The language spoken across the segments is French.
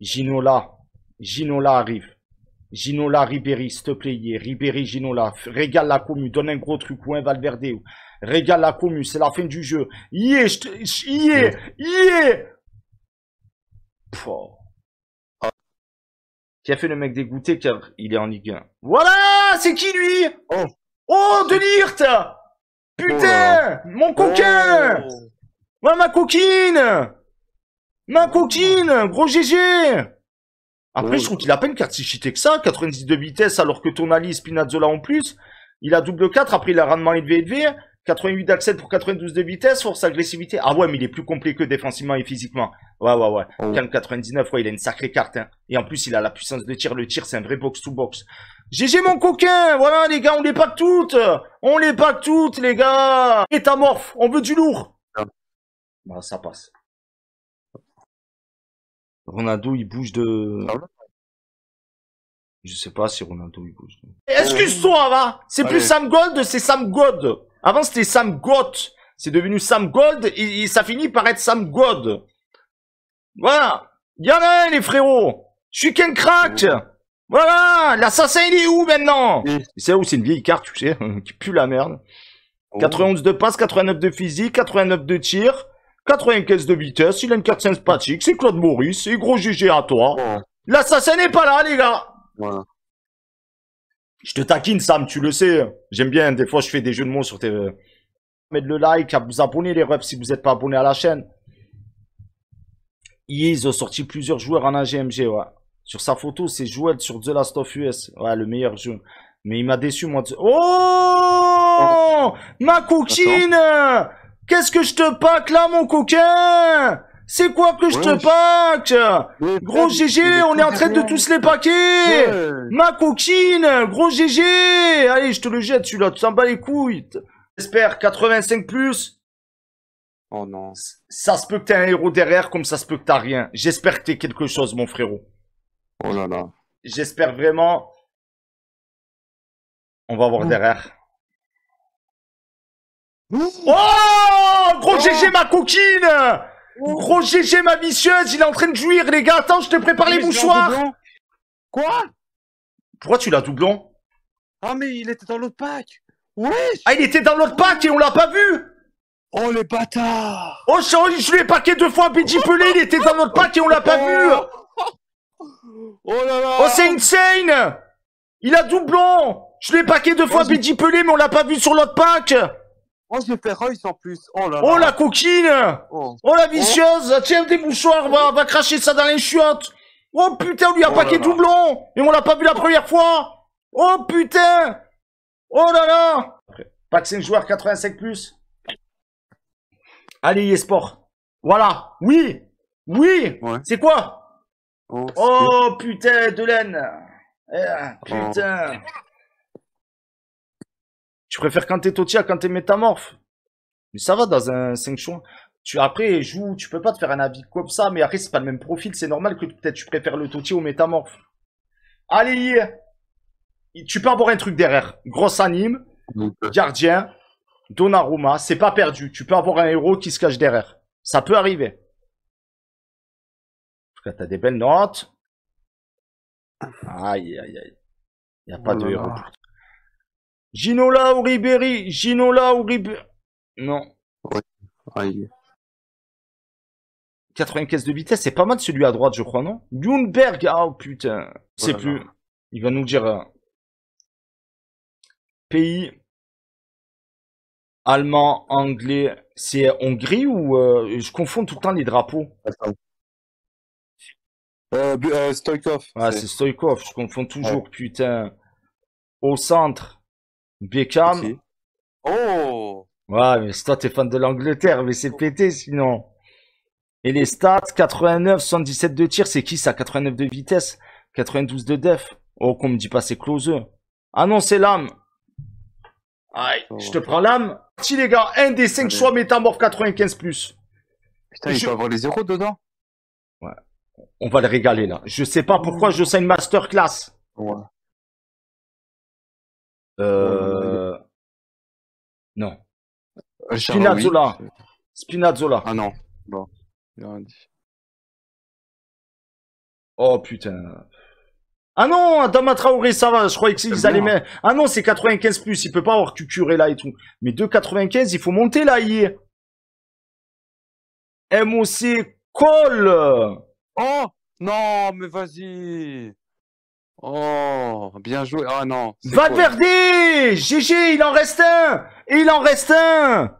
Ginola, Ginola arrive. Ginola, Ribéry, s'il te plaît, Ribéry, Ginola, régale la commu, donne un gros truc ou un Valverde, régale la commu, c'est la fin du jeu. Yé, Yé. Yé Qui a fait le mec dégoûté car il est en Ligue Voilà, c'est qui lui Oh, oh l'IRT Putain, oh mon coquin, Moi, oh. ma coquine Ma coquine Gros GG Après, je trouve qu'il a pas une carte si cheatée que ça. 92 de vitesse, alors que ton et Spinazzola en plus. Il a double 4, après il a rendement élevé élevé. 88 d'accès pour 92 de vitesse, force agressivité. Ah ouais, mais il est plus complet que défensivement et physiquement. Ouais, ouais, ouais. quand 99, ouais, il a une sacrée carte. Hein. Et en plus, il a la puissance de tir. Le tir, c'est un vrai box-to-box. GG mon coquin Voilà les gars, on les pack toutes On les pack toutes les gars Métamorphe, on veut du lourd ah. Bah ça passe. Ronaldo, il bouge de... Je sais pas si Ronaldo, il bouge de... Excuse-toi, va C'est plus Sam Gold, c'est Sam Gold Avant, c'était Sam Gold C'est devenu Sam Gold, et, ça finit par être Sam God Voilà Y'en a un, les frérots Je suis qu'un crack Voilà L'assassin, il est où, maintenant C'est où, c'est une vieille carte, tu sais, qui pue la merde. 91 de passe, 89 de physique, 89 de tir, 95 de vitesse, il a une carte sympathique, c'est Claude Maurice, c'est gros GG à toi. L'assassin n'est pas là, les gars. Je te taquine, Sam, tu le sais. J'aime bien, des fois, je fais des jeux de mots sur tes... Euh, Mets le like, à vous abonner, les refs, si vous n'êtes pas abonné à la chaîne. Ils ont sorti plusieurs joueurs en AGMG, Sur sa photo, c'est Joel sur The Last of Us. Ouais, le meilleur jeu. Mais il m'a déçu, moi. Oh, oh Ma coquine Qu'est-ce que je te pack là, mon coquin C'est quoi que je te pack Gros GG, on est en train de tous les paquer Ma coquine Gros GG Allez, je te le jette celui-là, tu s'en bats les couilles J'espère 85+. Plus. Oh non. Ça se peut que t'aies un héros derrière comme ça se peut que t'as rien. J'espère que t'es quelque chose, mon frérot. Oh là là. J'espère vraiment... On va voir derrière. Oh Gros GG oh. ma coquine oh. Gros GG ma vicieuse, il est en train de jouir les gars, attends, je te prépare les mouchoirs Quoi Pourquoi tu l'as doublon Ah mais il était dans l'autre pack Oui Ah il était dans l'autre pack et on l'a pas vu Oh les bâtards Oh je, oh, je l'ai paqué deux fois Bidji Pelé, il était dans l'autre pack et on l'a pas vu Oh là là Oh c'est insane Il a doublon Je l'ai paqué deux fois Bidji Pelé mais on l'a pas vu sur l'autre pack Oh, vais faire Royce en plus. Oh là Oh la coquine oh. oh, la vicieuse Tiens, des mouchoirs, va, cracher ça dans les chiottes Oh putain, on lui a oh paqué doublon Et on l'a pas vu la première fois Oh putain Oh là là Pack 5 joueurs, 85 plus. Allez, esport sport Voilà. Oui Oui C'est quoi Oh, oh putain, de eh, putain tu préfères quand t'es Totti à quand t'es métamorphe. Mais ça va dans un 5 choix. Tu, après, joue, tu peux pas te faire un avis comme ça, mais après, c'est pas le même profil, c'est normal que peut-être tu préfères le Totti au métamorphe. Allez, tu peux avoir un truc derrière. Grosse anime, euh, gardien, Donnarumma, c'est pas perdu. Tu peux avoir un héros qui se cache derrière. Ça peut arriver. En tout cas, t'as des belles notes. Aïe, aïe, aïe. Y a pas oh de héros. Ginola ou Ribéry Ginola ou Ribéry Non. Ouais. caisses 95 de vitesse, c'est pas mal celui à droite, je crois, non Lundberg, Ah oh, putain, oh c'est plus. Il va nous dire. Euh, pays. Allemand, anglais, c'est Hongrie ou euh, je confonds tout le temps les drapeaux euh, euh Stoikov. Ah, c'est Stoikov, je confonds toujours, putain. Au centre, Beckham. Oh Ouais, mais toi, t'es fan de l'Angleterre, mais c'est pété sinon. Et les stats, 89, 77 de tir, c'est qui ça 89 de vitesse, 92 de def. Oh, qu'on me dit pas, c'est close. Ah non, c'est l'âme. Aïe, oh, je te prends l'âme. Petit les gars, un des 5 choix métamorphes 95 plus. Putain, il peut avoir les zéros dedans Ouais. On va le régaler là. Je sais pas pourquoi mmh. je sais une masterclass. Ouais. Euh... Non. Euh, Spinazzola. Spinazzola. Ah non. Bon. Oh putain. Ah non, Adama Traoré, ça va, je croyais qu'ils allaient mettre. Ah non, c'est 95 plus, il peut pas avoir Cucuré là et tout. Mais 2,95, il faut monter là, MOC Call. Oh non, mais vas-y. Oh, bien joué. Ah non. Valverde GG, il en reste un Il en reste un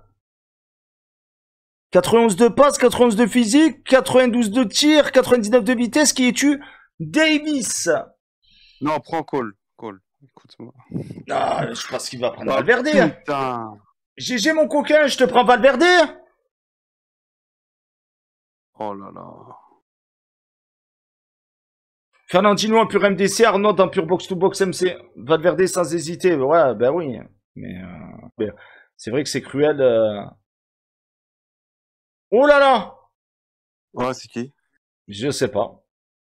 91 de passe, 91 de physique, 92 de tir, 99 de vitesse qui est tu Davis. Non, prends Cole. Cole. Écoute-moi. Ah, je pense qu'il va prendre oh, Valverde. Putain. GG mon coquin, je te prends Valverde. Oh là là. Fernandinho, un pur MDC, Arnaud, un pur box-to-box MC. Valverde sans hésiter. Ouais, ben oui. Mais, euh, c'est vrai que c'est cruel. Euh. Oh là là Ouais, c'est qui Je sais pas.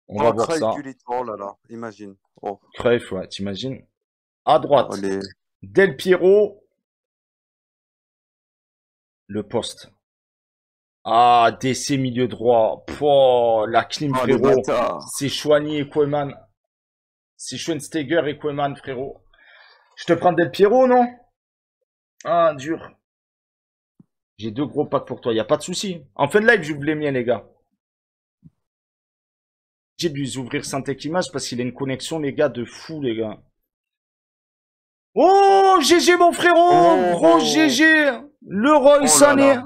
On va ah, voir ça. Du oh là là, imagine. Oh. ouais, t'imagines À droite, Del Piero. Le poste. Ah, DC milieu droit. Pouah, la clim, ah, frérot. c'est Chouani et C'est Schoensteiger et Koueman, frérot. Je te prends Del Pierrot, non Ah, dur. J'ai deux gros packs pour toi, y a pas de souci. En fin de live, j'ouvre les miens, les gars. J'ai dû ouvrir Syntec Image parce qu'il a une connexion, les gars, de fou, les gars. Oh, GG, mon frérot oh. Gros GG Le roi oh, Sané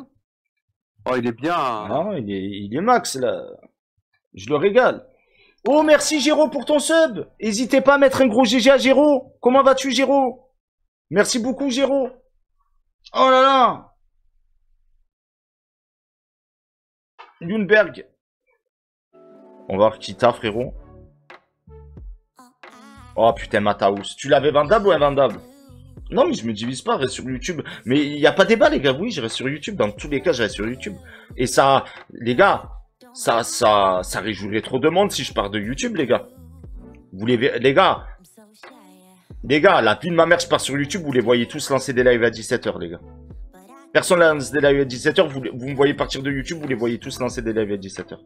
Oh, il est bien. Non, hein. ah, il est, il est max là. Je le régale. Oh, merci Géro pour ton sub. N'hésitez pas à mettre un gros GG à Géro. Comment vas-tu, Géro Merci beaucoup, Géro. Oh là là. Lundberg. On va voir Kita, frérot. Oh putain, Mataus. Tu l'avais vendable ou invendable non, mais je me divise pas, reste sur YouTube. Mais il n'y a pas débat, les gars. Oui, je reste sur YouTube. Dans tous les cas, je reste sur YouTube. Et ça, les gars, ça, ça, ça réjouirait trop de monde si je pars de YouTube, les gars. Vous les, les gars, les gars, la pile de ma mère, je pars sur YouTube. Vous les voyez tous lancer des lives à 17h, les gars. Personne lance des lives à 17h. Vous, vous me voyez partir de YouTube. Vous les voyez tous lancer des lives à 17h.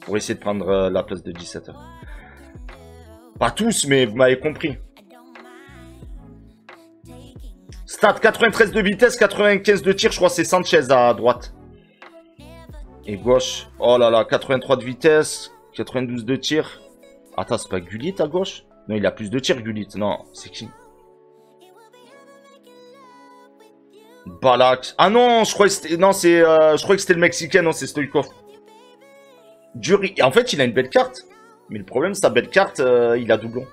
Pour essayer de prendre euh, la place de 17h. Pas tous, mais vous m'avez compris. Stat, 93 de vitesse, 95 de tir, je crois c'est Sanchez à droite. Et gauche, oh là là, 83 de vitesse, 92 de tir. Attends, c'est pas Gullit à gauche Non, il a plus de tir Gullit, non, c'est qui Balak. Ah non, je croyais que c'était non, c'est euh, je que c'était le mexicain, non, c'est Stoikov. Dury. En fait, il a une belle carte, mais le problème, sa belle carte, euh, il a doublon.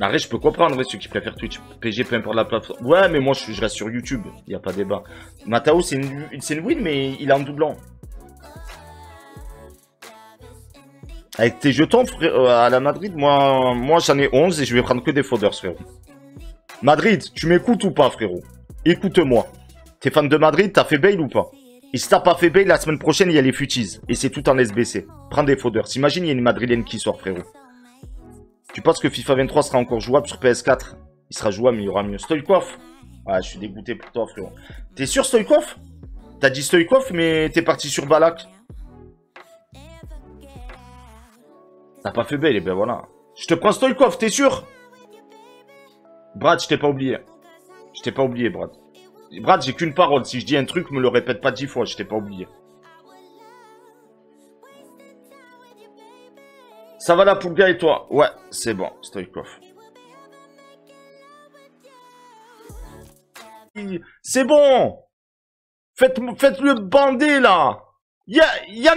Arrête, je peux comprendre ouais, ceux qui préfèrent Twitch, PG, peu importe la plateforme. Ouais, mais moi, je, reste sur YouTube, il n'y a pas débat. Matao, c'est une, win, mais il est en doublant. Avec tes jetons, frère, euh, à la Madrid, moi, moi j'en ai 11 et je vais prendre que des fodders, frérot. Madrid, tu m'écoutes ou pas, frérot Écoute-moi. T'es fan de Madrid, t'as fait bail ou pas et si t'as pas fait bail, la semaine prochaine, il y a les futis. Et c'est tout en SBC. Prends des faudeurs. Imagine, il y a une madrilienne qui sort, frérot. Tu penses que FIFA 23 sera encore jouable sur PS4 Il sera jouable, mais il y aura mieux. Stoïkov Ah, je suis dégoûté pour toi, frérot. T'es sûr, Stoïkov T'as dit Stoïkov, mais t'es parti sur Balak. T'as pas fait belle, et ben voilà. Je te prends Stoïkov, t'es sûr Brad, je t'ai pas oublié. Je t'ai pas oublié, Brad. Brad, j'ai qu'une parole. Si je dis un truc, me le répète pas dix fois. Je t'ai pas oublié. Ça va la Poulga et toi Ouais, c'est bon, Stoikov. C'est bon Faites-le bander, là Y'en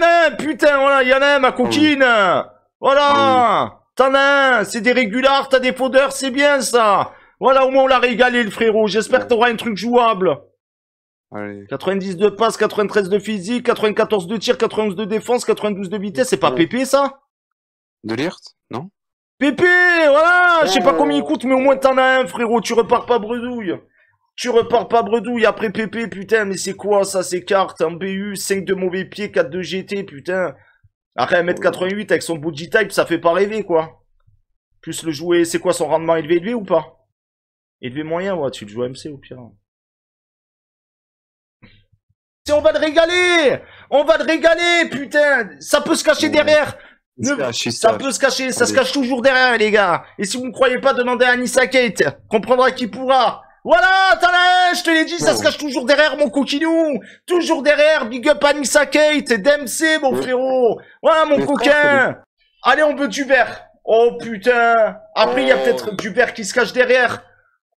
a un, putain, voilà, y'en a ma coquine ah Voilà ah T'en as un, c'est des régulars, t'as des faudeurs, c'est bien, ça Voilà, au moins, on l'a régalé, le frérot. J'espère que t'auras un truc jouable. Allez. 90 de passe, 93 de physique, 94 de tir, 91 de défense, 92 de vitesse, c'est pas pépé, ça de l'IRT Non Pépé, voilà Je sais pas combien il euh. coûte, mais au moins t'en as un, frérot. Tu repars pas bredouille. Tu repars pas bredouille après Pépé, putain. Mais c'est quoi ça, ces cartes un BU, 5 de mauvais pieds, 4 de GT, putain. Après, 1m88 avec son body type, ça fait pas rêver, quoi. Plus le jouer, c'est quoi son rendement élevé, élevé ou pas Élevé moyen, ouais, tu le joues à MC au pire. On va le régaler On va te régaler, putain Ça peut se cacher derrière ça, peut se cacher, ça se cache toujours derrière, les gars. Et si vous ne croyez pas, demandez à Anissa Kate. Comprendra qui pourra. Voilà, l'air, je te l'ai dit, ça se cache toujours derrière mon coquinou. Toujours derrière, big up Anissa Kate, DMC, mon frérot. Voilà, mon coquin. Allez, on veut du verre. Oh putain. Après, il y a oh. peut-être du verre qui se cache derrière.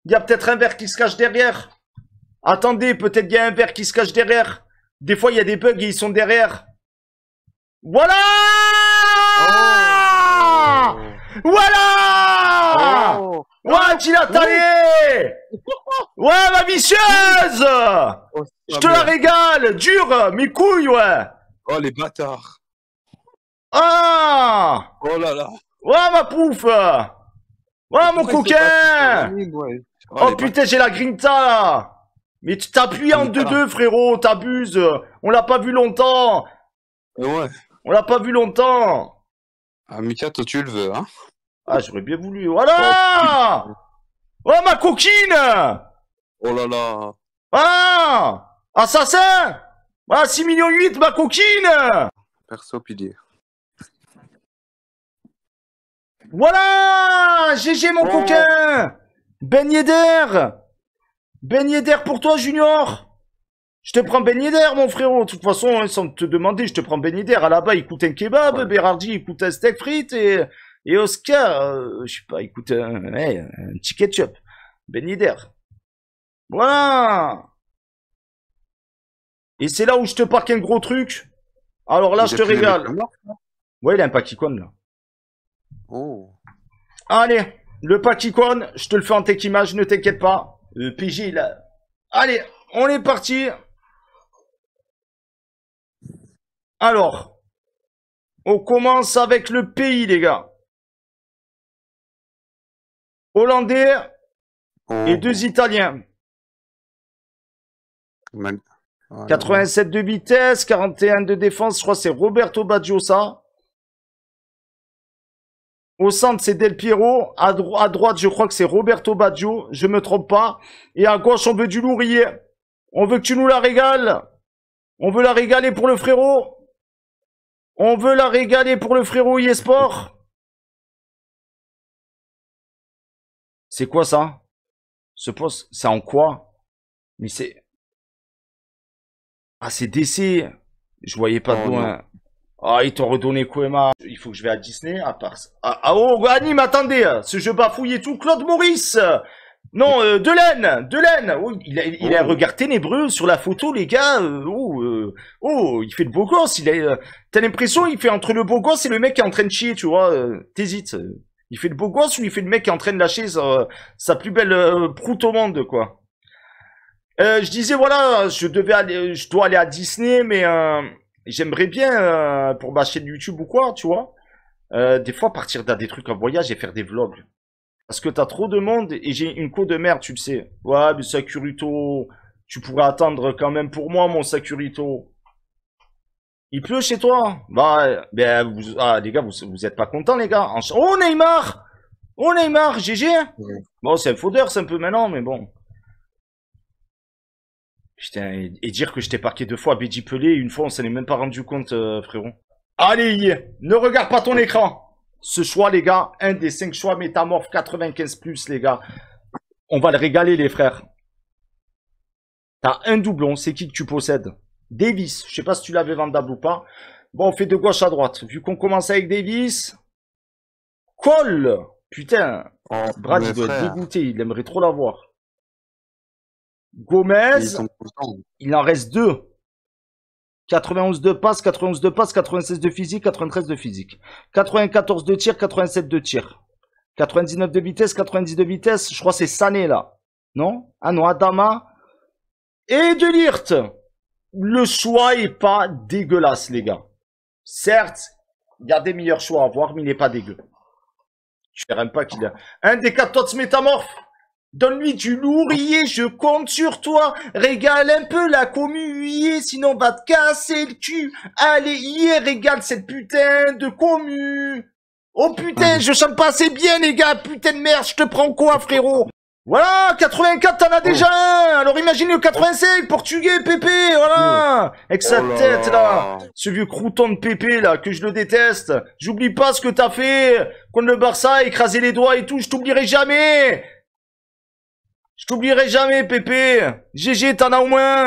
Il y a peut-être un verre qui se cache derrière. Attendez, peut-être il y a un verre qui se cache derrière. Des fois, il y a des bugs et ils sont derrière. Voilà voilà oh, Ouais, tu l'as taillé Ouais, ma vicieuse oh, Je te la régale Dure Mes couilles, ouais Oh, les bâtards Ah Oh là là Ouais, ma POUF Ouais, mon coquin Oh, oh putain, j'ai la grinta, là Mais tu t'appuies en 2-2, frérot T'abuses On l'a pas vu longtemps Ouais On l'a pas vu longtemps ah, Mika, toi, tu le veux, hein ah, j'aurais bien voulu. Voilà oh, oh, ma coquine Oh là là ah Assassin Ah, 6 millions 8, ma coquine Perso pilier. Voilà GG, mon coquin Beignet d'air Beignet d'air pour toi, Junior je te prends Beignet d'air, mon frérot. De toute façon, hein, sans te demander, je te prends Beignet d'air. À là-bas, il coûte un kebab. Bérardi Berardi, il coûte un steak frites. Et et Oscar, euh, je sais pas, écoute, un, petit ketchup. Ben Voilà Et c'est là où je te parque un gros truc. Alors là, je te régale. Ouais, il a un Pakikwon, là. Oh. Allez, le Pakikwon, je te le fais en tech image, ne t'inquiète pas. Le PJ, là. Allez, on est parti. Alors, on commence avec le pays, les gars. Hollandais et oh. deux Italiens. 87 de vitesse, 41 de défense. Je crois que c'est Roberto Baggio, ça. Au centre, c'est Del Piero. À, droite, je crois que c'est Roberto Baggio. Je me trompe pas. Et à gauche, on veut du lourrier. On veut que tu nous la régales. On veut la régaler pour le frérot. On veut la régaler pour le frérot sport. C'est quoi ça Ce poste, c'est en quoi Mais c'est... Ah, c'est DC Je voyais pas oh, loin. Ah, ils t'ont redonné Emma Il faut que je vais à Disney, à part... Ah, ah, oh, oh anime, attendez Ce jeu bafouille tout, Claude Maurice non, euh, Delaine, Delaine. Oh, il, a, un oh. regard ténébreux sur la photo, les gars. Euh, euh, oh, il fait le beau gosse. t'as l'impression il fait entre le beau gosse et le mec qui est en train de chier, tu vois. T'hésites. Il fait le beau gosse ou il fait le mec qui est en train de lâcher sa, plus belle euh, proute au monde, quoi. Euh, je disais, voilà, je devais aller, je dois aller à Disney, mais euh, j'aimerais bien, euh, pour ma chaîne YouTube ou quoi, tu vois, des fois partir dans des trucs en voyage et faire des vlogs. Parce que t'as trop de monde et j'ai une co de merde, tu le sais. Ouais, mais Sakurito, tu pourrais attendre quand même pour moi, mon Sakurito. Il pleut chez toi hein. Bah, ben, ah, les gars, vous, n'êtes êtes pas contents, les gars Oh, Neymar Oh, Neymar, GG Bon, c'est un faudeur, c'est un peu maintenant, mais bon. Putain, et, dire que je t'ai parqué deux fois, à Pelé, une fois, on s'en est même pas rendu compte, euh, frérot. Allez, ne regarde pas ton écran ce choix, les gars, un des cinq choix métamorphes 95 les gars. On va le régaler, les frères. T'as un doublon, c'est qui que tu possèdes Davis, je sais pas si tu l'avais vendable ou pas. Bon, on fait de gauche à droite. Vu qu'on commence avec Davis. Cole Putain oh, Brad, il doit être dégoûté, il aimerait trop l'avoir. Gomez, il en reste deux. 91 de passe, 91 de passe, 96 de physique, 93 de physique. 94 de tir, 87 de tir. 99 de vitesse, 90 de vitesse, je crois c'est Sané là. Non Ah non, Adama. Et Delirte le choix est pas dégueulasse, les gars. Certes, il y a des meilleurs choix à voir, mais il n'est pas dégueu. Je ne même pas qu'il a. Un des quatre métamorphes. Donne-lui du lourrier, je compte sur toi. Régale un peu la yé, sinon va te casser le cul. Allez, hier, régale cette putain de commu. Oh putain, je sens pas assez bien, les gars. Putain de merde, je te prends quoi, frérot voilà, 84, t'en as déjà un Alors imagine le 85, portugais, Pépé, voilà Avec sa oh tête, là Ce vieux crouton de Pépé, là, que je le déteste J'oublie pas ce que t'as fait Contre le Barça, écraser les doigts et tout, je t'oublierai jamais Je t'oublierai jamais, Pépé GG, t'en as au moins